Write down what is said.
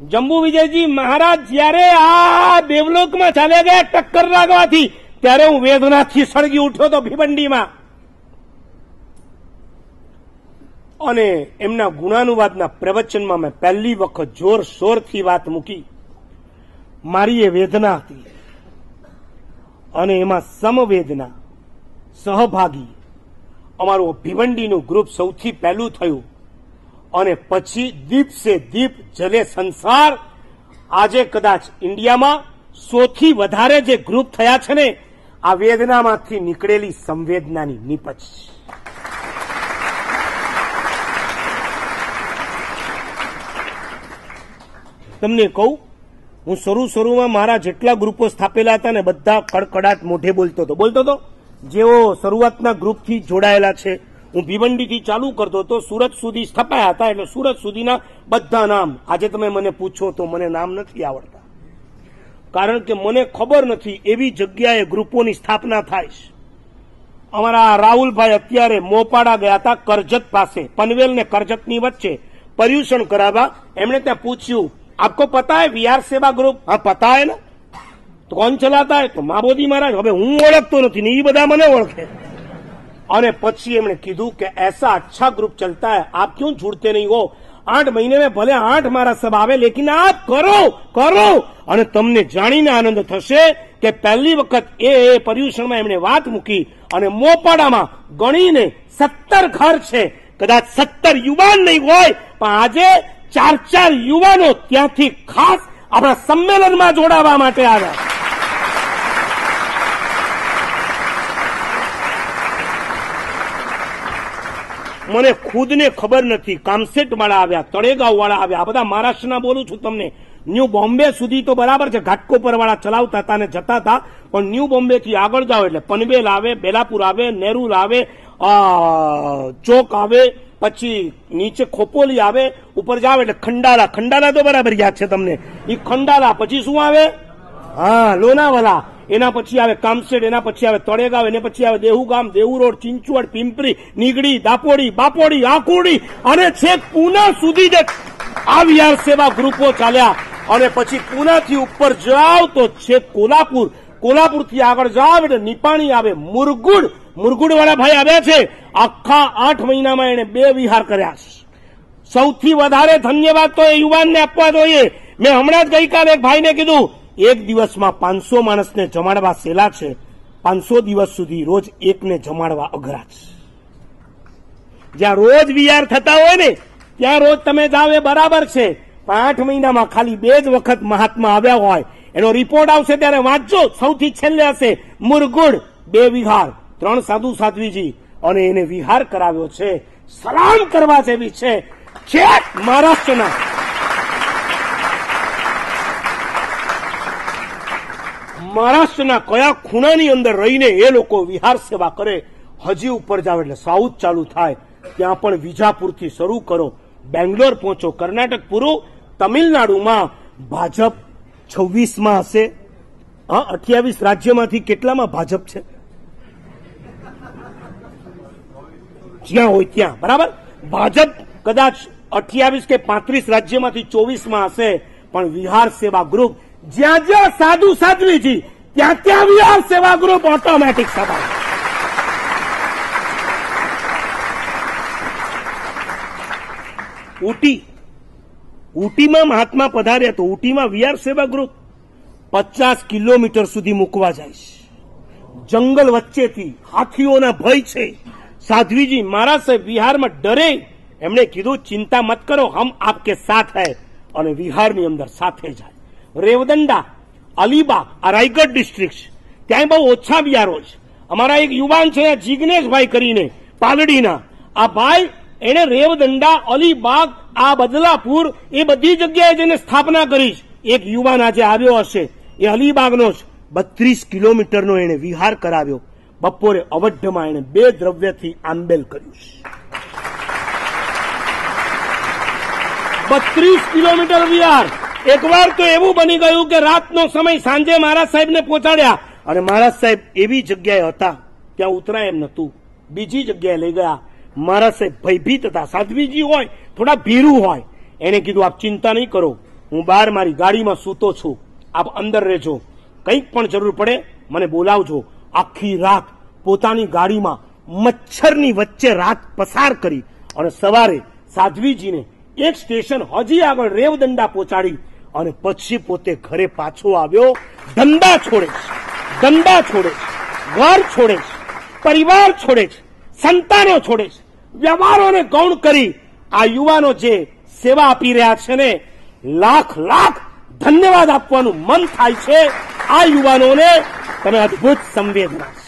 જંબુ વિજયજી મહારાજ જયારે આ દેવલોકમાં ચાલ્યા ગયા ટક્કર લાગવાથી ત્યારે હું વેદનાથી સળગી ઉઠ્યો હતો ભીબંડીમાં અને એમના ગુણાનુવાદના પ્રવચનમાં મેં પહેલી વખત જોર શોરથી વાત મૂકી મારી એ વેદના હતી અને એમાં સમવેદના સહભાગી અમારું ભીવંડીનું ગ્રુપ સૌથી પહેલું થયું અને પછી દીપ સે દીપ જલે સંસાર આજે કદાચ ઇન્ડિયામાં સોથી વધારે જે ગ્રુપ થયા છે ને આ વેદનામાંથી નીકળેલી સંવેદનાની નીપજ તમને કહું હું શરૂ શરૂમાં મારા જેટલા ગ્રુપો સ્થાપેલા હતા ને બધા કડકડાટ મોઢે બોલતો હતો બોલતો હતો જેઓ શરૂઆતના ગ્રુપથી જોડાયેલા છે હું ભીવંડીથી ચાલુ કરતો તો સુરત સુધી સ્થપાયા હતા એટલે સુરત સુધીના બધા નામ આજે તમે મને પૂછો તો મને નામ નથી આવડતા કારણ કે મને ખબર નથી એવી જગ્યાએ ગ્રુપોની સ્થાપના થાય છે અમારા રાહુલભાઈ અત્યારે મોપાડા ગયા હતા કરજત પાસે પનવેલ ને કરજતની વચ્ચે પર્યુષણ કરાવવા એમણે ત્યાં પૂછ્યું આપકો પતા હે વીઆર સેવા ગ્રુપ હા પતા હે ને કોણ ચલાતા હે તો મા બોધી મહારાજ હવે હું ઓળખતો નથી ને એ બધા મને ઓળખે અને પછી એમણે કીધું કે ऐसा अच्छा ग्रुप चलता है आप क्यों जुड़ते नहीं આઠ મહિને મેં ભલે આઠ મારા સબ આવે લેકિન આપ કરો કરો અને તમને જાણીને આનંદ થશે કે પહેલી વખત એ પર્યુષણમાં એમણે વાત મૂકી અને મોપાડામાં ગણીને સત્તર ઘર છે કદાચ સત્તર યુવાન નહીં હોય પણ આજે ચાર ચાર યુવાનો ત્યાંથી ખાસ આપણા સંમેલનમાં જોડાવા માટે આવ્યા મને ખુદને ખબર નથી કામસેટ આવ્યા તળેગાંવવાળા આવ્યા આ બધા મહારાષ્ટ્રના બોલું છું તમને ન્યૂ બોમ્બે સુધી તો બરાબર છે ઘાટકોપરવાળા ચલાવતા હતા અને જતા હતા પણ ન્યૂ બોમ્બેથી આગળ જાઓ એટલે પનવેલ આવે બેલાપુર આવે નેરુલ આવે ચોક આવે પછી નીચે ખોપોલી આવે ઉપર જાવ એટલે ખંડાલા ખંડાલા તો બરાબર યાદ છે તમને એ ખંડાલા પછી શું આવે હા લોનાવાલા એના પછી આવે કામસેડ એના પછી આવે તળેગાવ એના પછી આવે દેહુગામ દેહુ ચિંચવડ પિંપરી નીગડી દાપોડી બાપોડી આકુડી અને છેક પુના સુધી જે આવ્યાર સેવા ગ્રુપો ચાલ્યા અને પછી પુનાથી ઉપર જાવ તો છેક કોલ્હાપુર કોલ્હાપુરથી આગળ જાવ એટલે નિપાણી આવે મુરગુડ મુરગુડવાળા ભાઈ આવ્યા છે આખા આઠ મહિનામાં એને બે વિહાર કર્યા સૌથી વધારે ધન્યવાદ તો એ યુવાનને આપવા જોઈએ મેં હમણાં જ ગઈકાલે એક ભાઈને કીધું એક દિવસમાં પાંચસો માણસને જમાડવા સેલા છે પાંચસો દિવસ સુધી રોજ એકને જમાડવા અઘરા છે જ્યાં રોજ વિયાર થતા હોય ને ત્યાં રોજ તમે જાવ એ બરાબર છે પણ આઠ મહિનામાં ખાલી બે જ વખત મહાત્મા આવ્યા હોય એનો રિપોર્ટ આવશે ત્યારે વાંચજો સૌથી છેલ્લે હશે મુરગુડ બે વિહાર ત્રણ સાધુ સાધ્વીજી અને એને વિહાર કરાવ્યો છે સલામ કરવા જેવી છે મહારાષ્ટ્રના મહારાષ્ટ્રના કયા ખૂણાની અંદર રહીને એ લોકો વિહાર સેવા કરે હજી ઉપર જાવ એટલે સાઉથ ચાલુ થાય ત્યાં પણ વિજાપુરથી શરૂ કરો બેંગ્લોર પહોંચો કર્ણાટક પૂરું તમિલનાડુમાં ભાજપ છવ્વીસમાં હશે હા અઠ્યાવીસ રાજ્યમાંથી કેટલામાં ભાજપ છે જ્યાં હોય ત્યાં બરાબર ભાજપ કદાચ અઠ્યાવીસ કે પાંત્રીસ રાજ્યમાંથી ચોવીસમાં હશે પણ વિહાર સેવા ગ્રુપ જ્યાં જ્યાં સાધુ સાધ્વીજી ત્યાં ત્યાં વિહાર સેવા ગ્રુપ ઓટોમેટિક સભા ઉટી ઉટીમાં મહાત્મા પધાર્યા તો ઉટીમાં વિહાર સેવા ગ્રુપ પચાસ કિલોમીટર સુધી મૂકવા જાય છે જંગલ વચ્ચેથી હાથીઓના ભય છે સાધ્વીજી મારા સાહેબ વિહારમાં ડરે એમણે કીધું ચિંતા મત કરો હમ આપકે સાથ હૈ અને વિહારની અંદર સાથે જાય રેવદંડા અલીબાગ આ રાયગઢ ડિસ્ટ્રિક્ટ ત્યાં બહુ ઓછા બિયારો છે અમારા એક યુવાન છે જિજ્ઞેશભાઈ કરીને પાલડીના આ ભાઈ એણે રેવદંડા અલીબાગ આ બદલાપુર એ બધી જગ્યાએ જેને સ્થાપના કરી છે એક યુવાન આજે આવ્યો હશે એ અલીબાગનો જ બત્રીસ કિલોમીટરનો એણે વિહાર કરાવ્યો બપોરે અવઢમાં એણે બે દ્રવ્યથી આંબેલ કર્યું છે બત્રીસ કિલોમીટર વિહાર એકવાર તો એવું બની ગયું કે રાતનો સમય સાંજે મહારાજ સાહેબને પહોંચાડ્યા અને મહારાજ સાહેબ એવી જગ્યાએ હતા ત્યાં ઉતરાય એમ નહોતું બીજી જગ્યાએ લઈ ગયા મહારાજ સાહેબ ભયભીત હતા સાધ્વીજી હોય થોડા ભીરું હોય એને કીધું આપ ચિંતા નહીં કરો હું બહાર મારી ગાડીમાં સૂતો છું આપ અંદર રહેજો કંઈક પણ જરૂર પડે મને બોલાવજો આખી રાત પોતાની ગાડીમાં મચ્છરની વચ્ચે રાત પસાર કરી અને સવારે સાધ્વીજીને એક સ્ટેશન હજી આગળ રેવદંડા પહોંચાડી અને પછી પોતે ઘરે પાછો આવ્યો ધંધા છોડે છે ધંધા છોડે છે ઘર છોડે છે પરિવાર છોડે છે સંતાનો છોડે છે વ્યવહારોને ગૌણ કરી આ યુવાનો જે સેવા આપી રહ્યા છે ને લાખ લાખ ધન્યવાદ આપવાનું મન થાય છે આ યુવાનોને તમે અદભુત સંવેદના છે